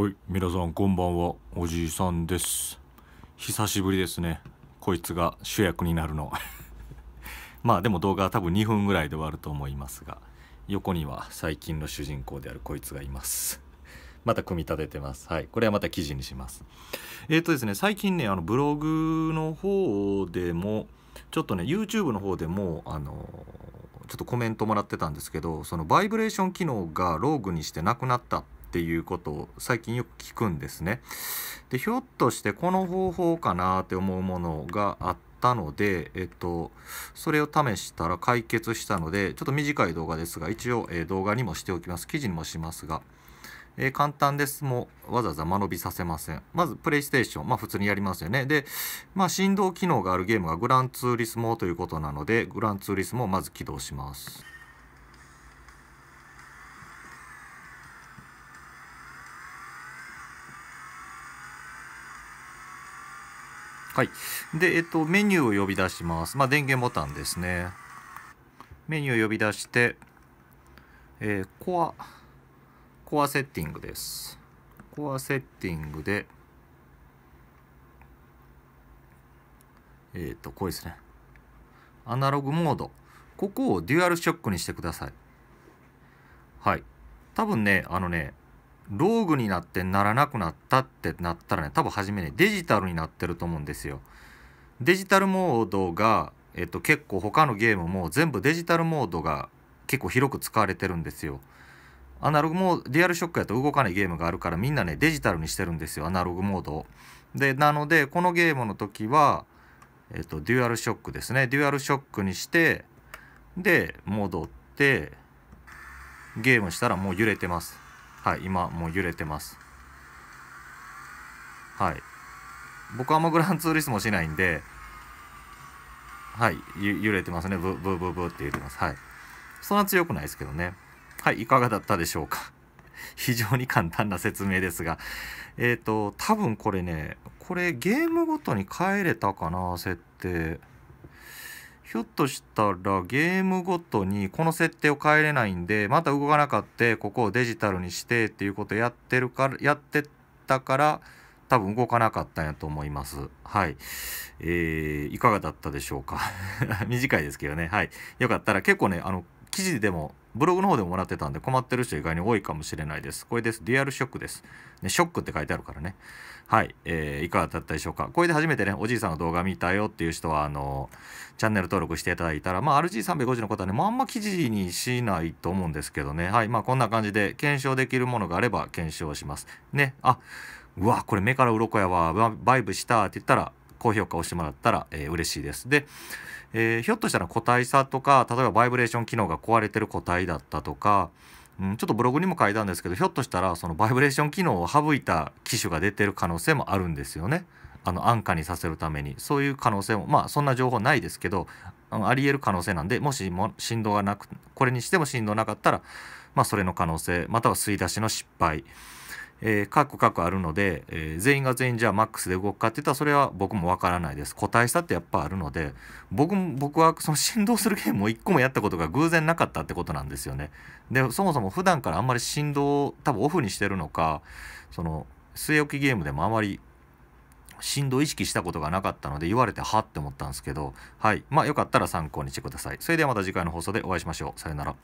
はい皆さんこんばんはおじいさんです久しぶりですねこいつが主役になるの まあでも動画は多分2分ぐらいで終わると思いますが横には最近の主人公であるこいつがいますまた組み立ててます。はい。これはまた記事にします。えっ、ー、とですね、最近ね、あのブログの方でも、ちょっとね、YouTube の方でも、あのちょっとコメントもらってたんですけど、そのバイブレーション機能がローグにしてなくなったっっていうことを最近よく聞くんですね。でひょっとしてこの方法かなって思うものがあったので、えっと、それを試したら解決したのでちょっと短い動画ですが一応、え動画にもしておきます記事にもしますが。え簡単です。もうわざわざ間延びさせません。まず、プレイステーション。まあ、普通にやりますよね。で、まあ、振動機能があるゲームがグランツーリスモということなので、グランツーリスモをまず起動します。はい。で、えっと、メニューを呼び出します。まあ、電源ボタンですね。メニューを呼び出して、えー、コア、コアセッティングです。コアセッティングで、えっ、ー、と、こうですね。アナログモード。ここをデュアルショックにしてください。はい。多分ね、あのね、道具になってならなくなったってなったらね多分初めねデジタルになってると思うんですよ。デジタルモードが、えっと、結構他のゲームも全部デジタルモードが結構広く使われてるんですよ。アナログもュアルショックやと動かないゲームがあるからみんなねデジタルにしてるんですよアナログモードを。でなのでこのゲームの時は、えっと、デュアルショックですねデュアルショックにしてで戻ってゲームしたらもう揺れてます。はい今もう揺れてますはい僕はもうグランツーリスもしないんではい揺れてますねブブブブって揺れてますはいそんな強くないですけどねはいいかがだったでしょうか 非常に簡単な説明ですがえっ、ー、と多分これねこれゲームごとに変えれたかな設定ひょっとしたらゲームごとにこの設定を変えれないんで、また動かなかった、ここをデジタルにしてっていうことやってるから、やってたから、多分動かなかったんやと思います。はい。えー、いかがだったでしょうか。短いですけどね。はい。よかったら結構ね、あの、記事でもブログの方でもらってたんで困ってる人意外に多いかもしれないです。これです。リアルショックです。ね、ショックって書いてあるからね。はい、えー、いかがだったでしょうか。これで初めてね、おじいさんの動画見たよっていう人は、あのチャンネル登録していただいたら、まあ、RG350 のことはね、まあ、あんま記事にしないと思うんですけどね。はい、まあ、こんな感じで検証できるものがあれば検証します。ね、あ、うわ、これ目から鱗やわ、バイブしたって言ったら、高評価をしてもらったら、えー、嬉しいです。で、えー、ひょっとしたら個体差とか例えばバイブレーション機能が壊れてる個体だったとか、うん、ちょっとブログにも書いたんですけどひょっとしたらそのバイブレーション機能を省いた機種が出てる可能性もあるんですよね。あの安価にさせるためにそういう可能性もまあそんな情報ないですけどありえる可能性なんでもしも振動がなくこれにしても振動なかったら、まあ、それの可能性または吸い出しの失敗えー、カッあるので、えー、全員が全員じゃあマックスで動くかって言ったらそれは僕もわからないです個体差ってやっぱあるので僕僕はその振動するゲームを一個もやったことが偶然なかったってことなんですよねでそもそも普段からあんまり振動を多分オフにしてるのかその据え置きゲームでもあまり振動意識したことがなかったので言われてはって思ったんですけどはいまあよかったら参考にしてくださいそれではまた次回の放送でお会いしましょうさよなら